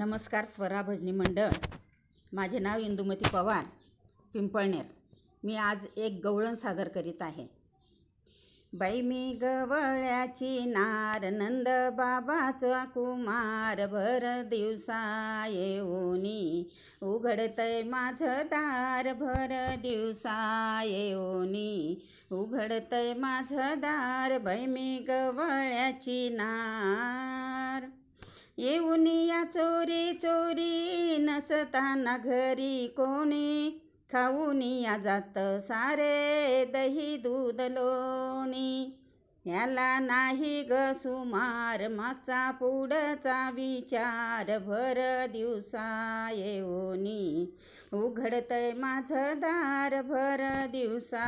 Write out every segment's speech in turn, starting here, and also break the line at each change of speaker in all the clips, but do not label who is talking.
नमस्कार स्वरा भजनी मंडळ माझे नाव इंदुमती पवार पिंपळनेर मी आज एक गवळण सादर करीत आहे बाई मी गवळ्याची नार नंद बाबाचा कुमार भर दिवसा येऊनी उघडतय माझं दार भर दिवसा येऊनी उघडतय माझं दार बाई मी गवळ्याची नार येऊ चोरी चोरी नसताना घरी कोणी खाऊन या जात सारे दही दूध लोणी याला नाही ग सुमार मागचा पुढचा विचार भर दिवसा येऊनी उघडतय माझं दार भर दिवसा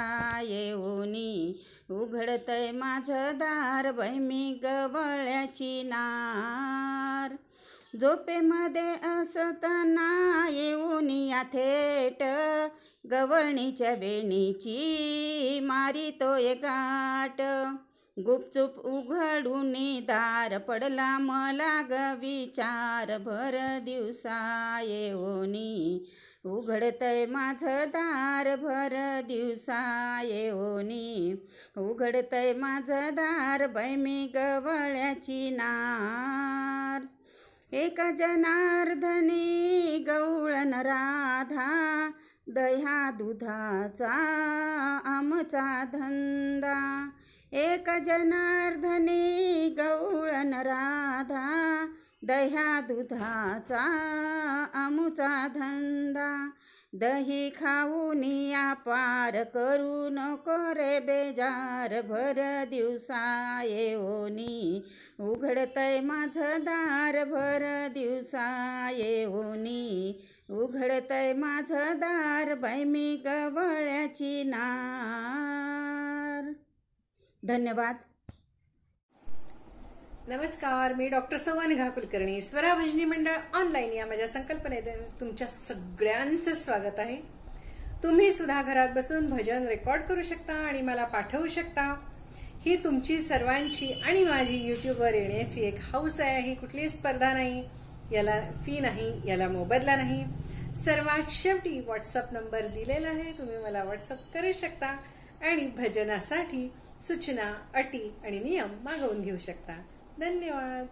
येऊनी उघडतय माझं दार बैमी गवळ्याची नार झोपेमध्ये असताना येऊन या थेट गवळणीच्या बेणीची मारितोय गाठ गुपचूप उघडून दार पडला मला ग विचार भर दिवसा येऊनी उघडतय माझं दार भर दिवसा येऊनी उघडतय माझं दार बैमी गवळ्याची नार एक जनार्धनी गौळन राधा दह्या दुधाचा आमचा धंदा एक जनार्दनी न राधा दह्या दुधाचा आमचा धंदा दही खाऊन या पार करू नको रे बेजार भर दिवसा येऊनी उघडतय माझं दार भर दिवसा येऊनी उघडतय माझं दार बैमी गवळ्याची नार धन्यवाद
नमस्कार मी डॉक्टर सवन कुलकर्णी स्वरा भजनी मंडळ ऑनलाईन या माझ्या संकल्पनेत तुमच्या सगळ्यांचं स्वागत आहे तुम्ही सुद्धा घरात बसून भजन रेकॉर्ड करू शकता आणि मला पाठवू शकता ही तुमची सर्वांची आणि माझी युट्यूबवर येण्याची एक हाऊस आहे ही कुठलीही स्पर्धा नाही याला फी नाही याला मोबदला नाही सर्वात शेवटी व्हॉट्सअप नंबर दिलेला आहे तुम्ही मला व्हॉट्सअप करू शकता आणि भजनासाठी सूचना अटी आणि नियम मागवून घेऊ
शकता 那了。